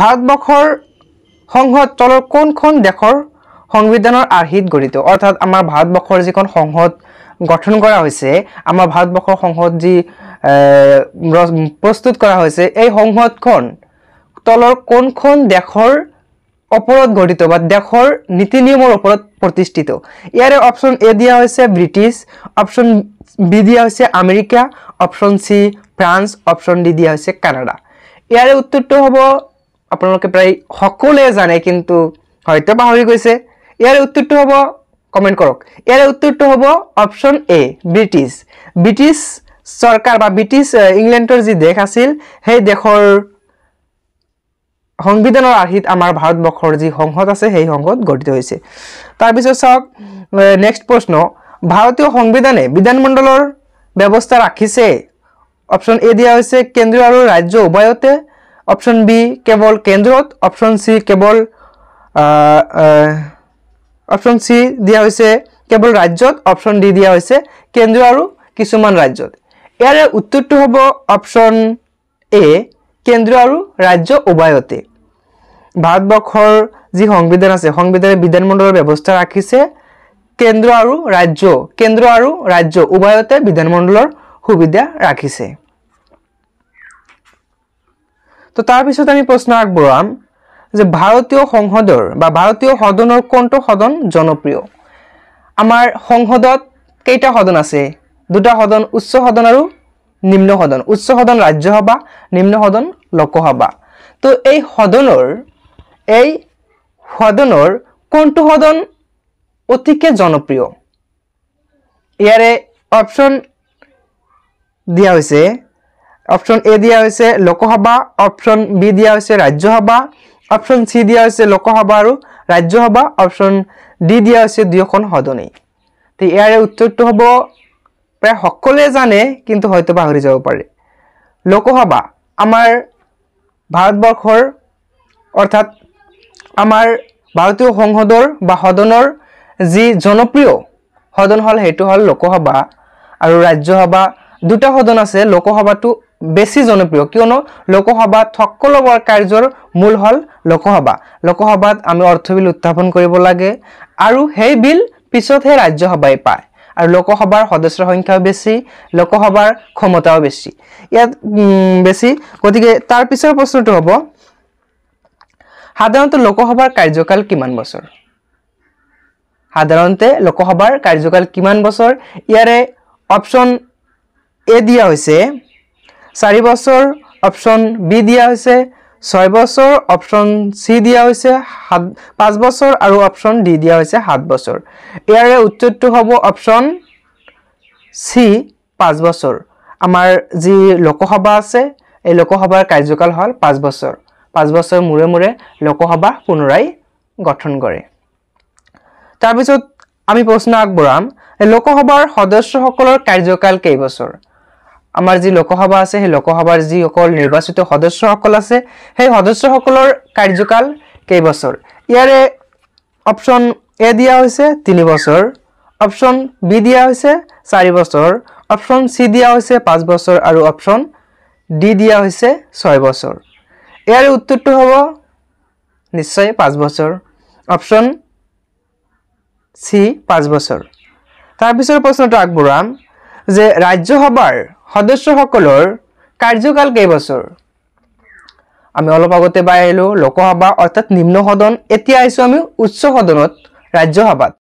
ভাৰতবৰ্ষৰ সংসদ তলৰ কোনখন দেশৰ সংবিধানৰ আৰ্হিত গঢ়িত অৰ্থাৎ আমাৰ ভাৰতবৰ্ষৰ যিখন সংসদ গঠন কৰা হৈছে আমাৰ ভাৰতবৰ্ষৰ সংসদ যি প্ৰস্তুত কৰা হৈছে এই সংসদখন তলৰ কোনখন দেশৰ ওপৰত গঠিত বা দেশৰ নীতি নিয়মৰ ওপৰত প্ৰতিষ্ঠিত ইয়াৰে অপশ্যন এ দিয়া হৈছে ব্ৰিটিছ অপশ্যন বি দিয়া হৈছে America option C France option D দিয়া হৈছে কানাডা ইয়াৰে উত্তৰটো হ'ব আপোনালোকে প্ৰায় সকলোৱে জানে কিন্তু হয়তো পাহৰি গৈছে ইয়াৰে উত্তৰটো হ'ব কমেণ্ট কৰক ইয়াৰে উত্তৰটো হ'ব অপশ্যন এ ব্ৰিটিছ ব্ৰিটিছ চৰকাৰ বা ব্ৰিটিছ ইংলেণ্ডৰ যি দেশ আছিল সেই দেশৰ সংবিধানৰ আৰ্হিত আমাৰ ভাৰতবৰ্ষৰ যি সংসদ আছে সেই সংসদ গঠিত হৈছে তাৰপিছত চাওক নেক্সট প্ৰশ্ন ভাৰতীয় সংবিধানে বিধানমণ্ডলৰ ব্যৱস্থা ৰাখিছে অপশ্যন এ দিয়া হৈছে কেন্দ্ৰীয় আৰু ৰাজ্য উভয়তে অপশন বি কেৱল কেন্দ্ৰত অপশ্যন চি কেৱল অপশ্যন চি দিয়া হৈছে কেৱল ৰাজ্যত অপশ্যন ডি দিয়া হৈছে কেন্দ্ৰ আৰু কিছুমান ৰাজ্যত ইয়াৰে উত্তৰটো হ'ব অপশ্যন এ কেন্দ্ৰ আৰু ৰাজ্য উভয়তে ভাৰতবৰ্ষৰ যি সংবিধান আছে সংবিধানে বিধানমণ্ডলৰ ব্যৱস্থা ৰাখিছে কেন্দ্ৰ আৰু ৰাজ্য কেন্দ্ৰ আৰু ৰাজ্য উভয়তে বিধানমণ্ডলৰ সুবিধা ৰাখিছে তো তাৰপিছত আমি প্ৰশ্ন আগবঢ়াম যে ভাৰতীয় সংসদৰ বা ভাৰতীয় সদনৰ কোনটো সদন জনপ্ৰিয় আমাৰ সংসদত কেইটা সদন আছে দুটা সদন উচ্চ সদন আৰু নিম্ন সদন উচ্চ সদন ৰাজ্যসভা নিম্ন সদন লোকসভা তো এই সদনৰ এই সদনৰ কোনটো সদন অতিকে জনপ্ৰিয় ইয়াৰে অপশ্যন দিয়া হৈছে অপশন এ দিয়া হৈছে লোকসভা অপশন বি দিয়া হৈছে ৰাজ্যসভা অপশ্যন চি দিয়া হৈছে লোকসভা আৰু ৰাজ্যসভা অপশ্যন ডি দিয়া হৈছে দুয়োখন সদনেই তে ইয়াৰে উত্তৰটো হ'ব প্ৰায় সকলোৱে জানে কিন্তু হয়তো পাহৰি যাব পাৰে লোকসভা আমাৰ ভাৰতবৰ্ষৰ অৰ্থাৎ আমাৰ ভাৰতীয় সংসদৰ বা সদনৰ যি জনপ্ৰিয় সদন হ'ল সেইটো হ'ল লোকসভা আৰু ৰাজ্যসভা দুটা সদন আছে লোকসভাটো বেছি জনপ্ৰিয় কিয়নো লোকসভাত সকলো কাৰ্যৰ মূল হ'ল লোকসভা লোকসভাত আমি অৰ্থ বিল উত্থাপন কৰিব লাগে আৰু সেই বিল পিছতহে ৰাজ্যসভাই পায় আৰু লোকসভাৰ সদস্যৰ সংখ্যাও বেছি লোকসভাৰ ক্ষমতাও বেছি ইয়াত বেছি গতিকে তাৰ পিছৰ প্ৰশ্নটো হ'ব সাধাৰণতে লোকসভাৰ কাৰ্যকাল কিমান বছৰ সাধাৰণতে লোকসভাৰ কাৰ্যকাল কিমান বছৰ ইয়াৰে অপশ্যন এ দিয়া হৈছে চাৰি বছৰ অপশ্যন বি দিয়া হৈছে ছয় বছৰ অপশ্যন চি দিয়া হৈছে সাত পাঁচ বছৰ আৰু অপশ্যন ডি দিয়া হৈছে সাত বছৰ ইয়াৰে উত্তৰটো হ'ব অপশ্যন চি পাঁচ বছৰ আমাৰ যি লোকসভা আছে এই লোকসভাৰ কাৰ্যকাল হ'ল পাঁচ বছৰ পাঁচ বছৰ মূৰে মূৰে লোকসভা পুনৰাই গঠন কৰে তাৰপিছত আমি প্ৰশ্ন আগবঢ়াম লোকসভাৰ সদস্যসকলৰ কাৰ্যকাল কেইবছৰ আমাৰ যি লোকসভা আছে সেই লোকসভাৰ যিসকল নিৰ্বাচিত সদস্যসকল আছে সেই সদস্যসকলৰ কাৰ্যকাল কেইবছৰ ইয়াৰে অপশ্যন এ দিয়া হৈছে তিনি বছৰ অপশ্যন বি দিয়া হৈছে চাৰি বছৰ অপশ্যন চি দিয়া হৈছে পাঁচ বছৰ আৰু অপশ্যন ডি দিয়া হৈছে ছয় বছৰ ইয়াৰে উত্তৰটো হ'ব নিশ্চয় পাঁচ বছৰ অপশ্যন চি পাঁচ বছৰ তাৰপিছৰ প্ৰশ্নটো আগবঢ়াম যে ৰাজ্যসভাৰ সদস্যসকলৰ কাৰ্যকাল কেইবছৰ আমি অলপ আগতে পাই আহিলোঁ লোকসভা অৰ্থাৎ নিম্ন সদন এতিয়া আহিছো আমি উচ্চ সদনত ৰাজ্যসভাত